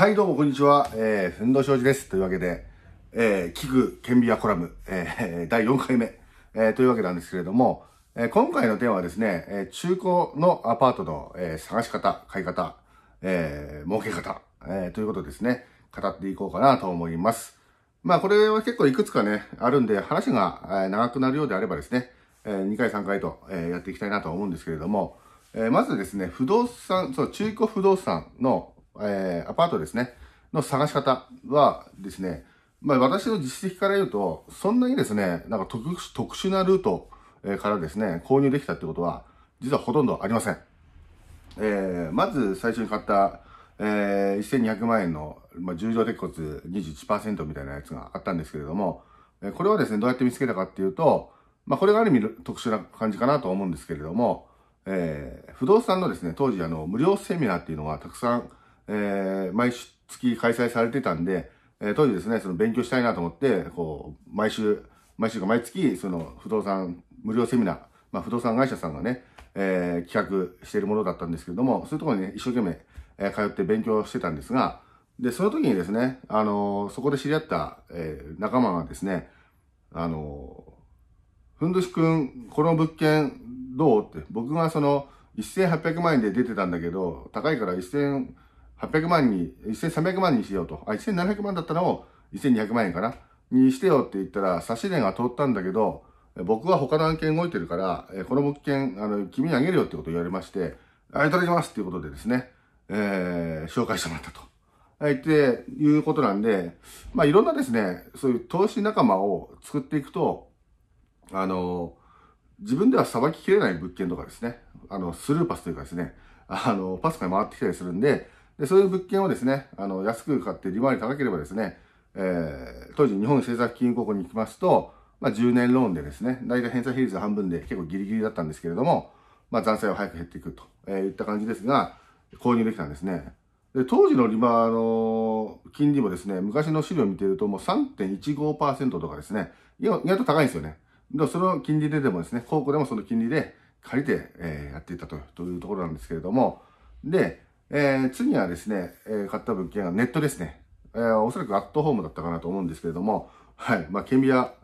はい、どうもこんにちは。えー、ふんどしおじです。というわけで、えー、器具、顕微やコラム、えー、第4回目、えー、というわけなんですけれども、えー、今回のテーマはですね、えー、中古のアパートの、えー、探し方、買い方、えー、儲け方、えー、ということですね、語っていこうかなと思います。まあ、これは結構いくつかね、あるんで、話がえ長くなるようであればですね、えー、2回、3回と、えー、やっていきたいなと思うんですけれども、えー、まずですね、不動産、そう、中古不動産の、えー、アパートですね、の探し方はですね、まあ、私の実績から言うと、そんなにですね、なんか特特殊なルートからですね、購入できたってことは、実はほとんどありません。えー、まず最初に買った、えー、1200万円の、まあ、重量鉄骨21%みたいなやつがあったんですけれども、えこれはですね、どうやって見つけたかっていうと、まあ、これがある意味特殊な感じかなと思うんですけれども、えー、不動産のですね、当時あの、無料セミナーっていうのがたくさんえー、毎月開催されてたんで、えー、当時ですね、その勉強したいなと思って、こう、毎週、毎週か毎月、その不動産無料セミナー、まあ、不動産会社さんがね、えー、企画しているものだったんですけれども、そういうところに、ね、一生懸命、え通って勉強してたんですが、で、その時にですね、あのそこで知り合った、え仲間がですね、あのふんどしくん、この物件どうって、僕がその、1800万円で出てたんだけど、高いから1000、800万に、1300万にしようと。あ、1700万だったのを1200万円かなにしてよって言ったら、差し値が通ったんだけど、僕は他の案件動いてるから、この物件、あの、君にあげるよってことを言われまして、あ、いただきますっていうことでですね、えー、紹介してもらったと。はい、っていうことなんで、まあ、いろんなですね、そういう投資仲間を作っていくと、あの、自分ではさばききれない物件とかですね、あの、スルーパスというかですね、あの、パスが回ってきたりするんで、で、そういう物件をですね、あの、安く買って利回り高ければですね、えー、当時日本政策金融高校に行きますと、まあ、10年ローンでですね、大体返済比率半分で結構ギリギリだったんですけれども、まあ、残債は早く減っていくと、えー、いった感じですが、購入できたんですね。で、当時の利回りの金利もですね、昔の資料を見ているともう3.15%とかですね、意外と高いんですよね。でその金利ででもですね、高校でもその金利で借りて、えー、やっていたというところなんですけれども、で、えー、次はですね、えー、買った物件はネットですね。えー、おそらくアットホームだったかなと思うんですけれども、はい。まあ、ケンビア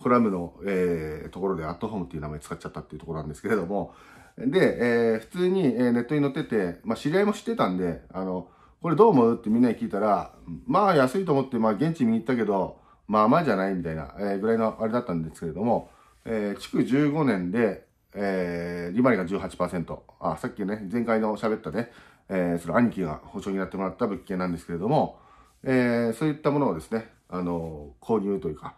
コラムの、えー、ところでアットホームっていう名前使っちゃったっていうところなんですけれども、で、えー、普通に、ネットに載ってて、まあ、知り合いも知ってたんで、あの、これどう思うってみんなに聞いたら、まあ安いと思って、まあ現地見に行ったけど、まあまあじゃないみたいな、えー、ぐらいのあれだったんですけれども、えー、築15年で、えー、利回りが18%。あ、さっきね、前回の喋ったね、えー、その兄貴が保証になってもらった物件なんですけれども、えー、そういったものをですね、あの購入というか、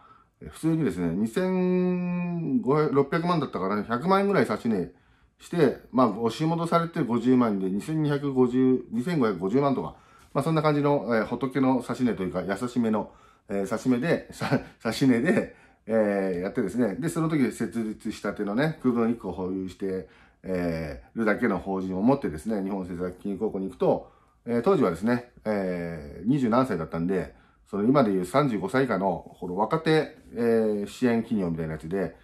普通にですね、2600万だったから、ね、100万円ぐらい差し値、して、まあ、押し戻されて50万で、2250、2550万とか、まあ、そんな感じの、えー、仏の差し値というか、優しめの、えー、差し目で、差し値で、えー、やってですね、で、その時設立したてのね、空分1個保有して、えー、るだけの法人を持ってですね、日本政策金融高校に行くと、えー、当時はですね、えー、2何歳だったんで、その今でいう35歳以下の、この若手、えー、支援企業みたいなやつで、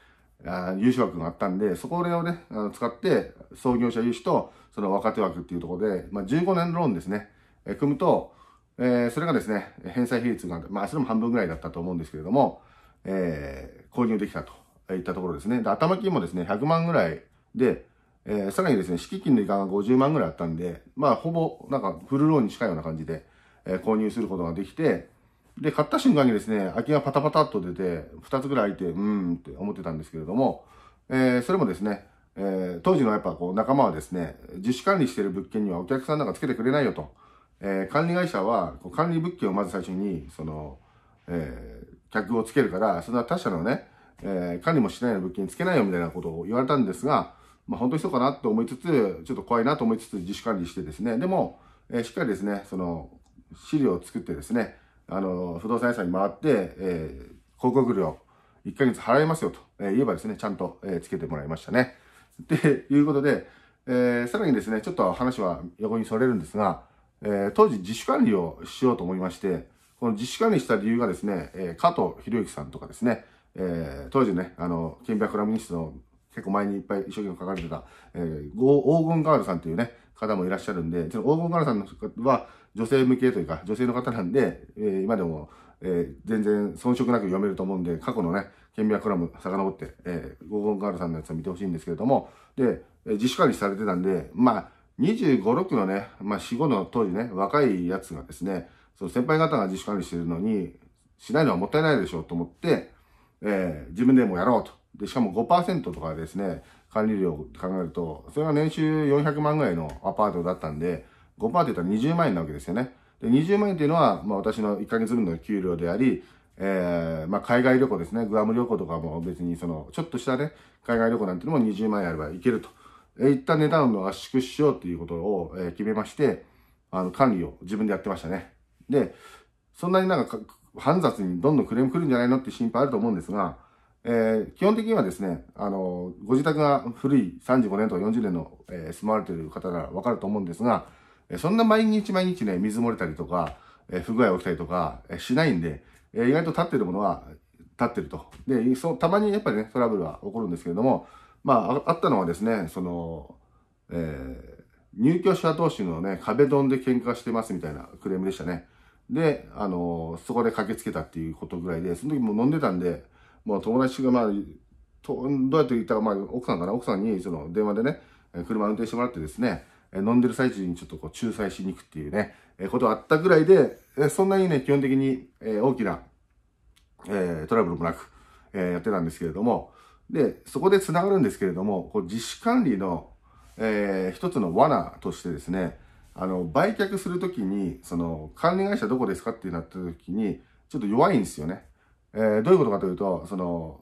あ融資枠があったんで、そこをね、あの使って、創業者融資と、その若手枠っていうところで、まあ、15年ローンですね、え組むと、えー、それがですね、返済比率が、まあ、それも半分ぐらいだったと思うんですけれども、えー、購入できたといったところですね。で、頭金もですね、100万ぐらいで、えー、さらにですね、敷金の遺憾が50万ぐらいあったんで、まあ、ほぼ、なんか、フルローンに近いような感じで、えー、購入することができて、で、買った瞬間にですね、空きがパタパタっと出て、2つぐらい空いて、うーんって思ってたんですけれども、えー、それもですね、えー、当時のやっぱこう仲間はですね、自主管理している物件にはお客さんなんかつけてくれないよと。えー、管理会社はこう管理物件をまず最初に、その、えー、客をつけるから、それは他社のね、えー、管理もしないような物件につけないよみたいなことを言われたんですが、まあ、本当にそうかなと思いつつ、ちょっと怖いなと思いつつ自主管理してですね、でも、えー、しっかりですね、その、資料を作ってですね、あの、不動産屋さんに回って、えー、広告料、1ヶ月払いますよと、え言えばですね、ちゃんと、えー、つけてもらいましたね。ということで、えー、さらにですね、ちょっと話は横にそれるんですが、えー、当時自主管理をしようと思いまして、この自主管理した理由がですね、えー、加藤博之さんとかですね、えー、当時ね、あの、金白ラミニストの結構前にいっぱい一生懸命書かれてた、えー、黄金ガールさんというね、方もいらっしゃるんで、その黄金ガールさんのは女性向けというか、女性の方なんで、えー、今でも、えー、全然遜色なく読めると思うんで、過去のね、県民はコラム遡って、えー、黄金ガールさんのやつを見てほしいんですけれども、で、えー、自主管理されてたんで、まあ、25、6のね、まあ、4、5の当時ね、若いやつがですね、その先輩方が自主管理してるのに、しないのはもったいないでしょうと思って、えー、自分でもやろうと。で、しかも5%とかですね、管理料考えると、それが年収400万ぐらいのアパートだったんで、5%って言ったら20万円なわけですよね。で、20万円っていうのは、まあ私の1ヶ月分の給料であり、えー、まあ海外旅行ですね、グアム旅行とかも別にその、ちょっとしたね、海外旅行なんていうのも20万円あれば行けると。えー、一旦値段の圧縮しようっていうことを、えー、決めまして、あの、管理を自分でやってましたね。で、そんなになんか、煩雑にどんどんクレーム来るんじゃないのって心配あると思うんですが、えー、基本的にはですね、あの、ご自宅が古い35年とか40年の、えー、住まわれている方ならわかると思うんですが、えー、そんな毎日毎日ね、水漏れたりとか、えー、不具合起きたりとか、えー、しないんで、えー、意外と立ってるものは立ってると。で、そたまにやっぱりね、トラブルは起こるんですけれども、まあ、あったのはですね、その、えー、入居者同士のね、壁ドンで喧嘩してますみたいなクレームでしたね。で、あのー、そこで駆けつけたっていうことぐらいで、その時もう飲んでたんで、もう友達が、まあ、どうやって言ったか、まあ、奥さんかな、奥さんにその電話でね、車運転してもらってですね、飲んでる最中にちょっとこう仲裁しに行くっていうね、えことあったぐらいで、えそんなにね、基本的に、え大きな、えトラブルもなく、えやってたんですけれども、で、そこで繋がるんですけれども、こう自主管理の、えー、一つの罠としてですね、あの、売却するときに、その、管理会社どこですかってなったときに、ちょっと弱いんですよね。えー、どういうことかというと、その、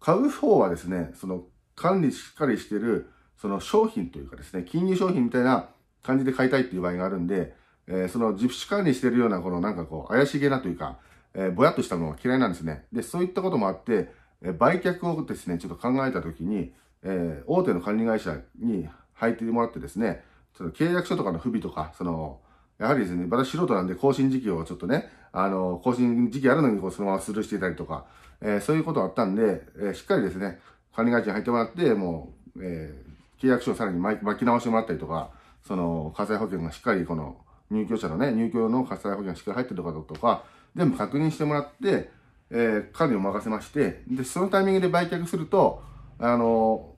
買う方はですね、その管理しっかりしてる、その商品というかですね、金融商品みたいな感じで買いたいっていう場合があるんで、えー、その自主管理してるような、このなんかこう、怪しげなというか、えー、ぼやっとしたものが嫌いなんですね。で、そういったこともあって、え売却をですね、ちょっと考えたときに、えー、大手の管理会社に入ってもらってですね、その契約書とかの不備とか、その、やはりですね、私素人なんで更新時期をちょっとね、あの、更新時期あるのにこうそのままスルーしていたりとか、えー、そういうことがあったんで、えー、しっかりですね、管理会社に入ってもらって、もう、えー、契約書をさらに巻き直してもらったりとか、その、火災保険がしっかりこの、入居者のね、入居の火災保険がしっかり入ってるかどうかとか、全部確認してもらって、えー、管理を任せまして、で、そのタイミングで売却すると、あの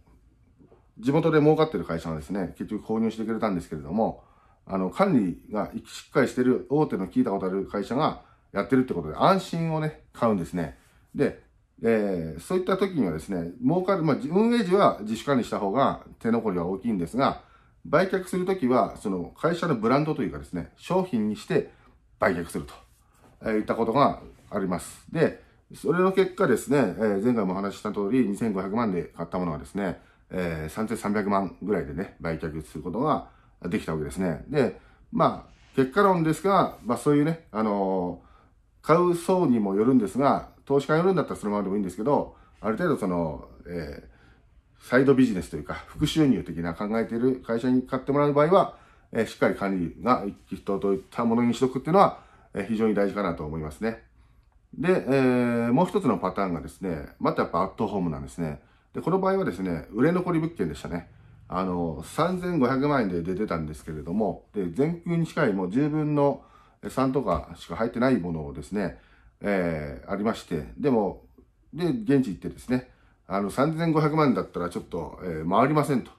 ー、地元で儲かってる会社がですね、結局購入してくれたんですけれども、あの、管理がしっかりしてる大手の聞いたことある会社がやってるってことで、安心をね、買うんですね。で、えー、そういった時にはですね、儲かる、まあ、運営時は自主管理した方が手残りは大きいんですが、売却するときは、その会社のブランドというかですね、商品にして売却すると、えー、いったことがあります。で、それの結果ですね、えー、前回もお話しした通り、2500万で買ったものはですね、えー、3300万ぐらいでね、売却することができたわけですね。で、まあ、結果論ですが、まあそういうね、あのー、買う層にもよるんですが、投資家によるんだったらそのままでもいいんですけど、ある程度その、えー、サイドビジネスというか、副収入的な考えている会社に買ってもらう場合は、えー、しっかり管理が一気一といったものにしとくっていうのは、えー、非常に大事かなと思いますね。で、えー、もう一つのパターンがですね、またやっぱアットホームなんですね。で、この場合はですね、売れ残り物件でしたね。あの、3500万円で出てたんですけれども、で、全球に近いもう10分の3とかしか入ってないものをですね、えー、ありまして、でも、で、現地行ってですね、あの、3500万円だったらちょっと、えー、回りませんと、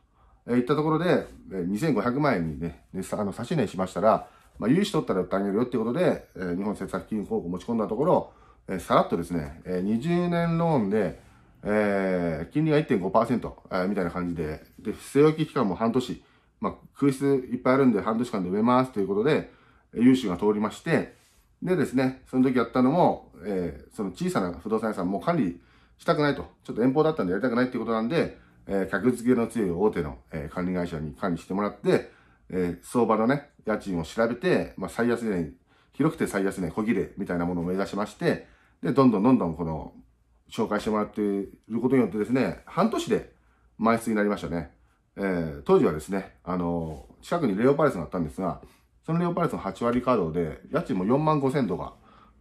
えー、言ったところで、えー、2500万円にね、ねあの、差し値しましたら、まあ、融資取ったら売ってあげるよっていうことで、えー、日本政策金融公庫持ち込んだところ、えー、さらっとですね、えー、20年ローンで、えー、金利が1.5%、えー、みたいな感じで、で、据え置き期間も半年、まあ、空室いっぱいあるんで半年間で埋めますということで、融資が通りまして、でですね、その時やったのも、えー、その小さな不動産屋さんも管理したくないと、ちょっと遠方だったんでやりたくないっていうことなんで、えー、客付けの強い大手の、えー、管理会社に管理してもらって、えー、相場のね、家賃を調べて、まあ、最安値、広くて最安値、小切れみたいなものを目指しまして、で、どんどんどんどんこの紹介してもらっていることによってですね、半年で満室になりましたね。えー、当時はですね、あのー、近くにレオパレスがあったんですが、そのレオパレスの8割稼働で、家賃も4万5千とか、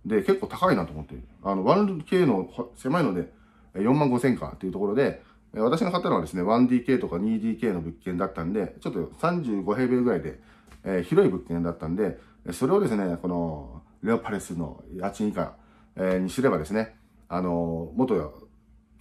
で、結構高いなと思って、あの、1K の狭いので、4万5千かっていうところで、私が買ったのはですね、1DK とか 2DK の物件だったんで、ちょっと35平米ぐらいで、えー、広い物件だったんで、それをですね、この、レオパレスの家賃以下、えー、にすればですね、あの、もっと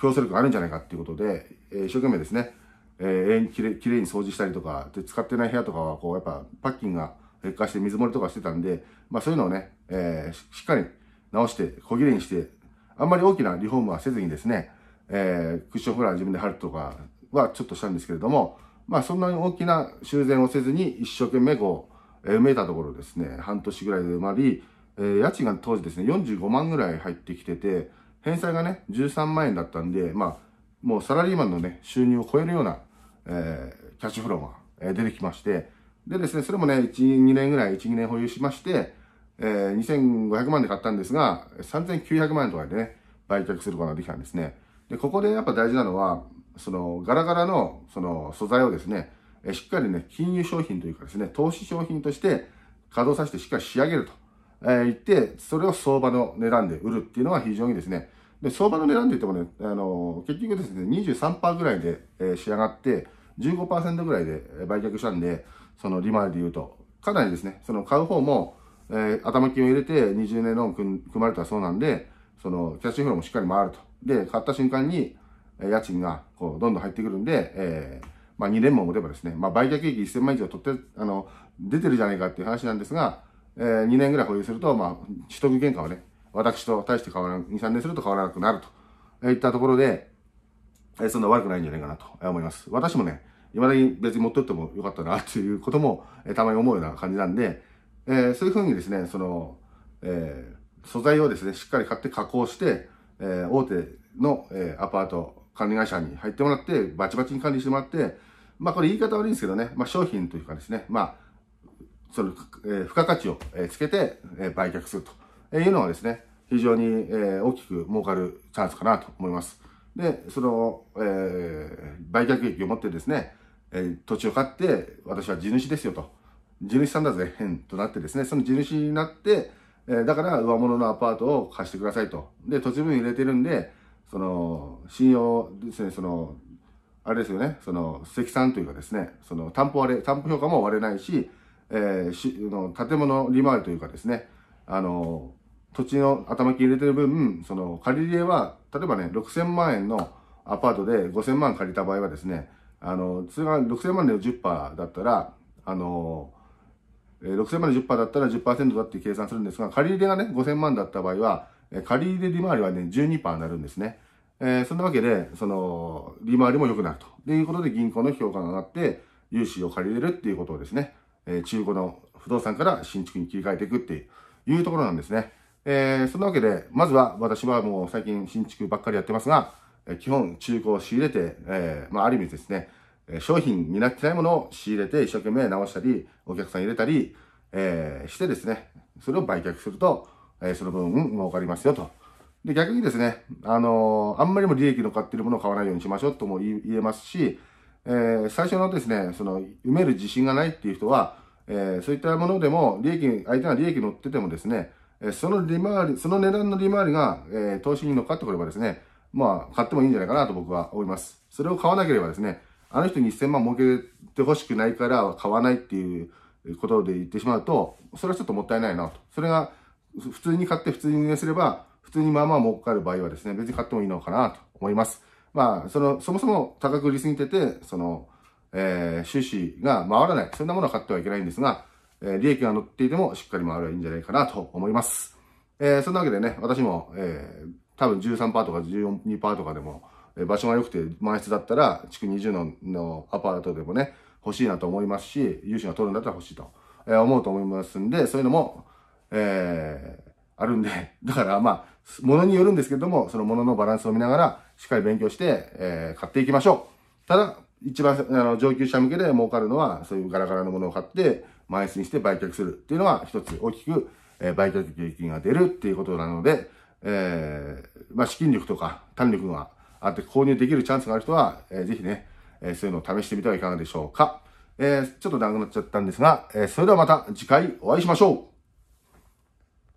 競争力があるんじゃないかっていうことで、え一生懸命ですね、えー、ききれいに掃除したりとか、で、使ってない部屋とかは、こう、やっぱ、パッキンが劣化して水漏れとかしてたんで、まあそういうのをね、えー、しっかり直して、小切れにして、あんまり大きなリフォームはせずにですね、えー、クッションフラー自分で貼るとかはちょっとしたんですけれども、まあそんなに大きな修繕をせずに一生懸命こう、えー、埋めたところですね、半年ぐらいで埋まり、えー、家賃が当時ですね、45万ぐらい入ってきてて、返済がね、13万円だったんで、まあ、もうサラリーマンのね、収入を超えるような、えー、キャッシュフローが出てきまして、でですね、それもね、1、2年ぐらい、1、2年保有しまして、えー、2500万で買ったんですが、3900万円とかでね、売却することができたんですね。で、ここでやっぱ大事なのは、その、ガラガラの、その、素材をですね、しっかりね、金融商品というかですね、投資商品として稼働させてしっかり仕上げると。えー、言って、それを相場の値段で売るっていうのは非常にですね、で相場の値段で言ってもね、あの結局ですね、23%ぐらいで、えー、仕上がって、15%ぐらいで売却したんで、その利回りで言うと、かなりですね、その買う方も、えー、頭金を入れて20年ローン組まれたそうなんで、そのキャッシュフローもしっかり回ると。で、買った瞬間に、えー、家賃がこうどんどん入ってくるんで、えー、まあ2年も持てばですね、まあ売却益1000万以上取って、あの、出てるじゃないかっていう話なんですが、えー、2年ぐらい保有すると、まあ、取得原価はね、私と大して変わらない、2、3年すると変わらなくなると、えー、いったところで、えー、そんな悪くないんじゃないかなと思います。私もね、未だに別に持っておってもよかったな、ということも、えー、たまに思うような感じなんで、えー、そういうふうにですね、その、えー、素材をですね、しっかり買って加工して、えー、大手の、えー、アパート管理会社に入ってもらって、バチバチに管理してもらって、まあこれ言い方悪いんですけどね、まあ商品というかですね、まあその、えー、付加価値を、えつけて、えー、売却するというのはですね、非常に、えー、大きく儲かるチャンスかなと思います。で、その、えー、売却益を持ってですね、えー、土地を買って、私は地主ですよと。地主さんだぜ、変となってですね、その地主になって、えー、だから上物のアパートを貸してくださいと。で、土地分入れてるんで、その、信用ですね、その、あれですよね、その、積算というかですね、その担保割れ、担保評価も割れないし、えー、しの建物利回りというかですね、あの、土地の頭金入れてる分、その借り入れは、例えばね、6000万円のアパートで5000万借りた場合はですね、あの、通が6000万で10%だったら、あの、6000万で10%だったら10%だって計算するんですが、借り入れがね、5000万だった場合は、借り入れ利回りはね、12%になるんですね。えー、そんなわけで、その、利回りも良くなると。ということで銀行の評価が上がって、融資を借りれるっていうことをですね、え中古の不動産から新築に切り替えていくっていうところなんですね。えー、そんなわけで、まずは私はもう最近新築ばっかりやってますが、え基本中古を仕入れて、えー、まあ、ある意味ですね、商品になってないものを仕入れて一生懸命直したり、お客さん入れたり、えー、してですね、それを売却すると、えー、その分儲かりますよと。で、逆にですね、あのー、あんまりも利益の買ってるものを買わないようにしましょうとも言えますし、えー、最初のですね、その、埋める自信がないっていう人は、えー、そういったものでも、利益、相手が利益乗っててもですね、えその利回り、その値段の利回りが、え投資に乗っかってくればですね、まあ、買ってもいいんじゃないかなと僕は思います。それを買わなければですね、あの人に1000万儲けてほしくないから買わないっていうことで言ってしまうと、それはちょっともったいないなと。それが、普通に買って普通に運営すれば、普通にまあまあ儲かる場合はですね、別に買ってもいいのかなと思います。まあ、その、そもそも高く売りすぎてて、その、えー、収支が回らない。そんなものは買ってはいけないんですが、えー、利益が乗っていてもしっかり回ればいいんじゃないかなと思います。えー、そんなわけでね、私も、えー、多分13%とか12%とかでも、えー、場所が良くて満室だったら、築20ののアパートでもね、欲しいなと思いますし、融資が取るんだったら欲しいと、えー、思うと思いますんで、そういうのも、えー、あるんで、だからまあ、ものによるんですけども、そのもののバランスを見ながら、しっかり勉強して、えー、買っていきましょう。ただ、一番あの上級者向けで儲かるのは、そういうガラガラのものを買って、枚数にして売却するっていうのは、一つ大きく、えー、売却金が出るっていうことなので、えー、まあ、資金力とか、単力があって購入できるチャンスがある人は、えー、ぜひね、えー、そういうのを試してみてはいかがでしょうか。えー、ちょっと長くなっちゃったんですが、えー、それではまた次回お会いしましょう